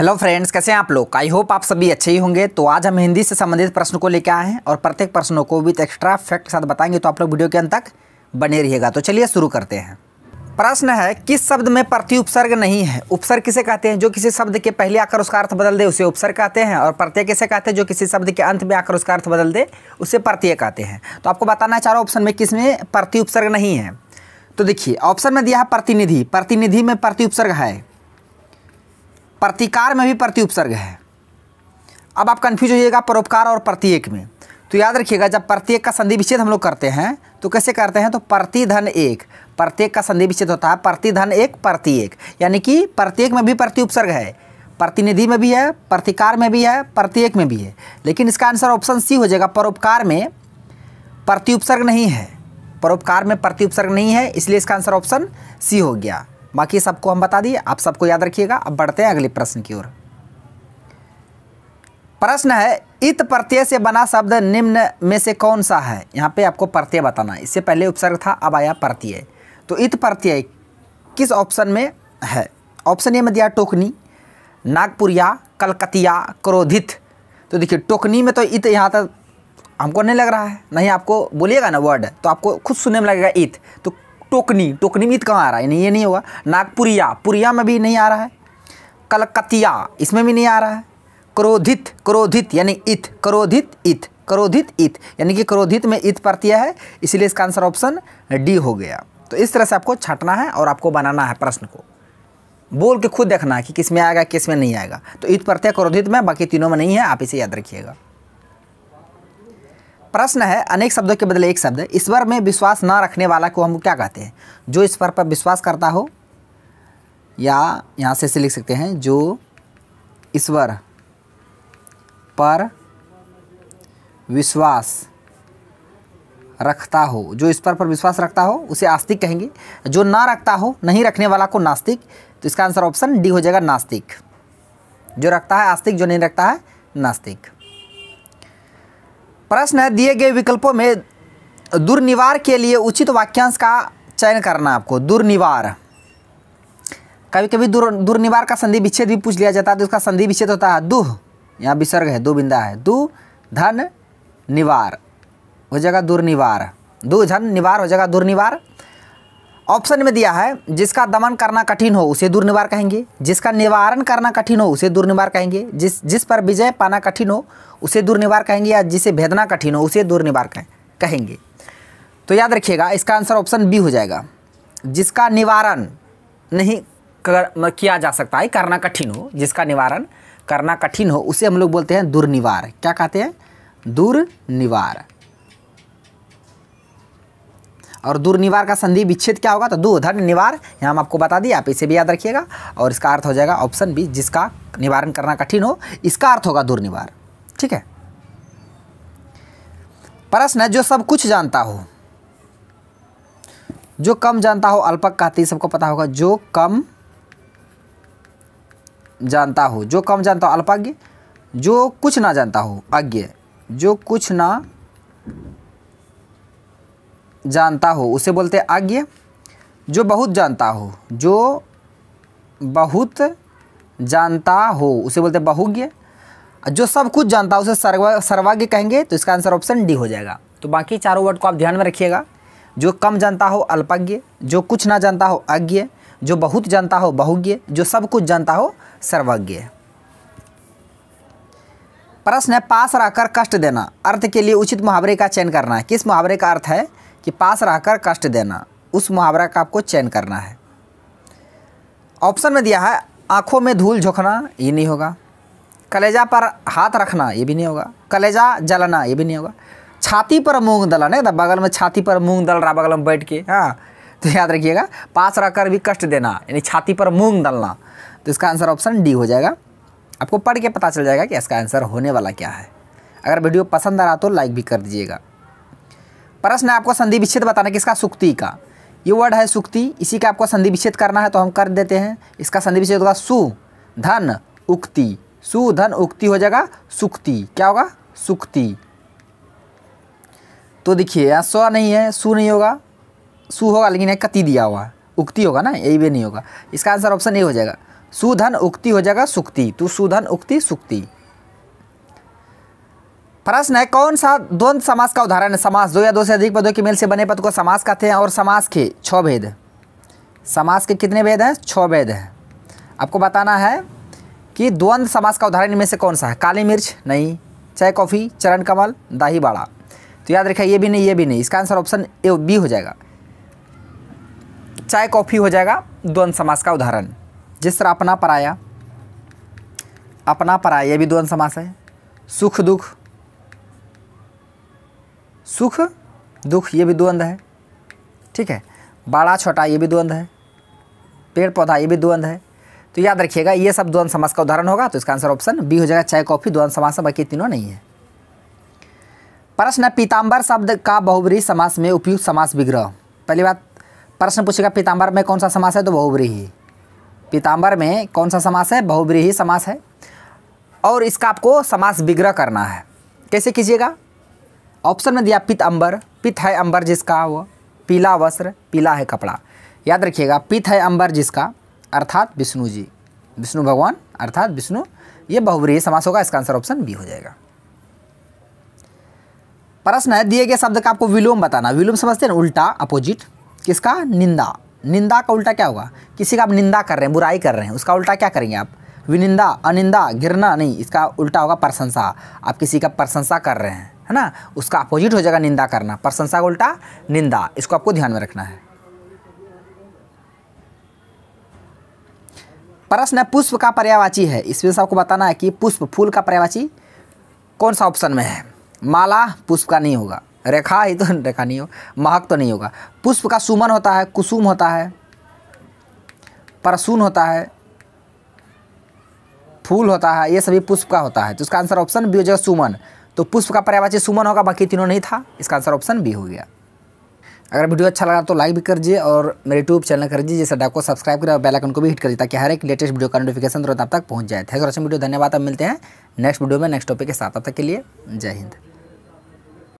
hello friends कैसे हैं आप लोग आई होप आप सभी अच्छे ही होंगे तो आज हम हिंदी से संबंधित प्रश्न को लेकर आए हैं और प्रत्येक प्रश्नों को विद एक्स्ट्रा फैक्ट के साथ बताएंगे तो आप लोग वीडियो के अंत तक बने रहिएगा तो चलिए शुरू करते हैं प्रश्न है किस शब्द में प्रति उपसर्ग नहीं है उपसर्ग किसे कहते हैं जो किसी शब्द के पहले आकर उसका अर्थ बदल दे उसे उपसर्ग कहते हैं और प्रत्यय किसे कहते हैं जो किसी शब्द के अंत में आकर उसका अर्थ बदल दे उसे प्रत्यय कहते हैं तो आपको बताना है चारों ऑप्शन में किस में प्रति उपसर्ग नहीं है तो देखिए ऑप्शन में दिया है प्रतिनिधि प्रतिनिधि में प्रति उपसर्ग है प्रतिकार में भी प्रति उपसर्ग है अब आप कन्फ्यूज होइएगा परोपकार और प्रत्येक में तो याद रखिएगा जब प्रत्येक का संधि विच्छेद हम लोग करते हैं तो कैसे करते हैं तो प्रतिधन एक प्रत्येक का संधि विच्छेद होता है प्रतिधन एक प्रति एक यानी कि प्रत्येक में भी प्रति उपसर्ग है प्रतिनिधि में भी है प्रतिकार में भी है प्रत्येक में भी है लेकिन इसका आंसर ऑप्शन सी हो जाएगा परोपकार में प्रति उपसर्ग नहीं है परोपकार में प्रति उपसर्ग नहीं है इसलिए इसका आंसर ऑप्शन सी हो गया बाकी सबको हम बता दिए आप सबको याद रखिएगा अब बढ़ते हैं अगले प्रश्न की ओर प्रश्न है इत प्रत्यय से बना शब्द निम्न में से कौन सा है यहाँ पे आपको प्रत्यय बताना है इससे पहले उपसर्ग था अब आया प्रत्यय तो इत प्रत्यय किस ऑप्शन में है ऑप्शन ए में दिया टोकनी नागपुरिया कलकतिया क्रोधित तो देखिए टोकनी में तो इत यहाँ तक हमको नहीं लग रहा है नहीं आपको बोलिएगा ना वर्ड तो आपको खुद सुनने में लगेगा इत तो टोकनी टोकनी में ईद कहाँ आ रहा है नहीं ये नहीं होगा नागपुरिया पुरिया में भी नहीं आ रहा है कलकतिया इसमें भी नहीं आ रहा है क्रोधित क्रोधित यानी इथ क्रोधित इथ क्रोधित इथ यानी कि क्रोधित में इथ प्रत्यय है इसलिए इसका आंसर ऑप्शन डी हो गया तो इस तरह से आपको छटना है और आपको बनाना है प्रश्न को बोल के खुद देखना है कि किस में आएगा किस में नहीं आएगा तो ईद प्रत्यय क्रोधित में बाकी तीनों में नहीं है आप इसे याद रखिएगा प्रश्न है अनेक शब्दों के बदले एक शब्द ईश्वर में विश्वास ना रखने वाला को हम क्या कहते हैं जो ईश्वर पर विश्वास करता हो या यहाँ से इसे लिख सकते हैं जो ईश्वर पर विश्वास रखता हो जो ईश्वर पर विश्वास रखता हो उसे आस्तिक कहेंगे जो ना रखता हो नहीं रखने वाला को नास्तिक तो इसका आंसर ऑप्शन डी हो जाएगा नास्तिक जो रखता है आस्तिक जो नहीं रखता है नास्तिक प्रश्न है दिए गए विकल्पों में दुर्निवार के लिए उचित वाक्यांश का चयन करना आपको दुर्निवार कभी कभी दुर दुर्निवार का संधि विच्छेद भी पूछ लिया जाता है तो उसका संधि विच्छेद होता है दुह यहाँ विसर्ग है दो बिंदा है दु धन निवार हो जाएगा दुर्निवार दु धन निवार हो जाएगा दुर्निवार ऑप्शन में दिया है जिसका दमन करना कठिन हो उसे दुर्निवार कहेंगे जिसका निवारण करना कठिन हो उसे दुर्निवार कहेंगे जिस जिस पर विजय पाना कठिन हो उसे दुर्निवार कहेंगे या जिसे भेदना कठिन हो उसे दुर्निवार कहेंगे तो याद रखिएगा इसका आंसर ऑप्शन बी हो जाएगा जिसका निवारण नहीं कर, किया जा सकता है करना कठिन हो जिसका निवारण करना कठिन हो उसे हम लोग बोलते हैं दुर्निवार क्या कहते हैं दुर्निवार और दूर निवार का संधि विच्छेद क्या होगा तो धन निवार यहाँ हम आपको बता दिया आप इसे भी याद रखिएगा और इसका अर्थ हो जाएगा ऑप्शन बी जिसका निवारण करना कठिन हो इसका अर्थ होगा दूर निवार ठीक है प्रश्न जो सब कुछ जानता हो जो कम जानता हो अल्पक कहती सबको पता होगा जो कम जानता हो जो कम जानता हो अल्पज्ञ जो कुछ ना जानता हो अज्ञ जो कुछ ना जानता हो उसे बोलते हैं आज्ञ जो बहुत जानता हो जो बहुत जानता हो उसे बोलते बहुज्ञ जो सब कुछ जानता हो उसे सर्वाज्ञ कहेंगे तो इसका आंसर ऑप्शन डी हो जाएगा तो बाकी चारों वर्ड को आप ध्यान में रखिएगा जो कम जानता हो अल्पज्ञ जो कुछ ना जानता हो अज्ञ जो बहुत जानता हो बहुज्ञ जो सब कुछ जानता हो सर्वज्ञ प्रश्न है पास रहकर कष्ट देना अर्थ के लिए उचित मुहावरे का चयन करना है किस मुहावरे का अर्थ है कि पास रहकर कष्ट देना उस मुहावरा का आपको चयन करना है ऑप्शन में दिया है आँखों में धूल झोंकना ये नहीं होगा कलेजा पर हाथ रखना ये भी नहीं होगा कलेजा जलना ये भी नहीं होगा छाती पर मूंग दला नहीं तो बगल में छाती पर मूंग दल रहा बगल में बैठ के हाँ तो याद रखिएगा पास कर भी कष्ट देना यानी छाती पर मूंग दलना तो इसका आंसर ऑप्शन डी हो जाएगा आपको पढ़ के पता चल जाएगा कि इसका आंसर होने वाला क्या है अगर वीडियो पसंद आ रहा तो लाइक भी कर दीजिएगा प्रश्न है आपको संधि विच्छेद बताना किसका सुक्ति का ये वर्ड है सुक्ति इसी का आपको संधि विच्छेद करना है तो हम कर देते हैं इसका संधि विच्छेद होगा सु धन उक्ति सु धन उक्ति हो जाएगा सुक्ति क्या होगा सुक्ति तो देखिए यहाँ स्व नहीं है सु नहीं होगा सु होगा लेकिन एक कति दिया हुआ उक्ति होगा ना यही भी नहीं होगा इसका आंसर ऑप्शन ए हो जाएगा सुधन उक्ति हो जाएगा सुक्ति तो सुधन उक्ति सुक्ति प्रश्न है कौन सा द्वंद समास का उदाहरण है समास दो या दो से अधिक पदों के मेल से बने पद को समास कहते हैं और समास के छ भेद समास के कितने भेद हैं छ भेद हैं आपको बताना है कि द्वंद समास का उदाहरण इनमें से कौन सा है काली मिर्च नहीं चाय कॉफ़ी चरण कमल दाही बाड़ा तो याद रखा ये भी नहीं ये भी नहीं इसका आंसर ऑप्शन ए बी हो जाएगा चाय कॉफ़ी हो जाएगा द्वंद समास का उदाहरण जिस तरह अपना पराया अपना पराया ये भी द्वंद समास है सुख दुख सुख दुख ये भी द्वंद्व है ठीक है बड़ा छोटा ये भी द्वंद्व है पेड़ पौधा ये भी द्वंद्व है तो याद रखिएगा ये सब द्वंद्व समास का उदाहरण होगा तो इसका आंसर ऑप्शन बी हो जाएगा चाय कॉफी द्वंद्व समास बाकी तीनों नहीं है प्रश्न पीताम्बर शब्द का बहुबरी समास में उपयुक्त समास विग्रह पहली बात प्रश्न पूछेगा पीताम्बर में कौन सा समास है तो बहुबरी ही पीताम्बर में कौन सा समास है बहुबरी ही समास है और इसका आपको समास विग्रह करना है कैसे कीजिएगा ऑप्शन में दिया पित अंबर पित है अंबर जिसका वो पीला वस्त्र पीला है कपड़ा याद रखिएगा पित है अंबर जिसका अर्थात विष्णु जी विष्णु भगवान अर्थात विष्णु ये बहुवरीय समास होगा इसका आंसर ऑप्शन बी हो जाएगा प्रश्न है दिए गए शब्द का आपको विलोम बताना विलोम समझते हैं उल्टा अपोजिट किसका निंदा निंदा का उल्टा क्या होगा किसी का आप निंदा कर रहे हैं बुराई कर रहे हैं उसका उल्टा क्या करेंगे आप विनिंदा अनिंदा घिरना नहीं इसका उल्टा होगा प्रशंसा आप किसी का प्रशंसा कर रहे हैं है ना उसका अपोजिट हो जाएगा निंदा करना प्रशंसा उल्टा निंदा इसको आपको ध्यान में रखना है प्रश्न है पुष्प का पर्यावाची है इसमें से आपको बताना है कि पुष्प फूल का पर्यावाची कौन सा ऑप्शन में है माला पुष्प का नहीं होगा रेखा ही तो रेखा नहीं हो महक तो नहीं होगा पुष्प का सुमन होता है कुसुम होता है परसून होता है फूल होता है ये सभी पुष्प का होता है तो इसका आंसर ऑप्शन बी हो जाएगा सुमन तो पुष्प का पर्यावाची सुमन होगा बाकी तीनों नहीं था इसका आंसर ऑप्शन बी हो गया अगर वीडियो अच्छा लगा तो लाइक भी कर दीजिए और मेरे यूट्यूब चैनल कर दीजिए जैसे को सब्सक्राइब करें और बेल आइकन को भी हिट कर दीजिए ताकि हर एक लेटेस्ट वीडियो का नोटिफिकेशन तुरंत आप तक पहुंच जाए थैंक फॉर वीडियो धन्यवाद अब मिलते हैं नेक्स्ट वीडियो में नेक्स्ट टॉपिक के साथ अब तक के लिए जय हिंद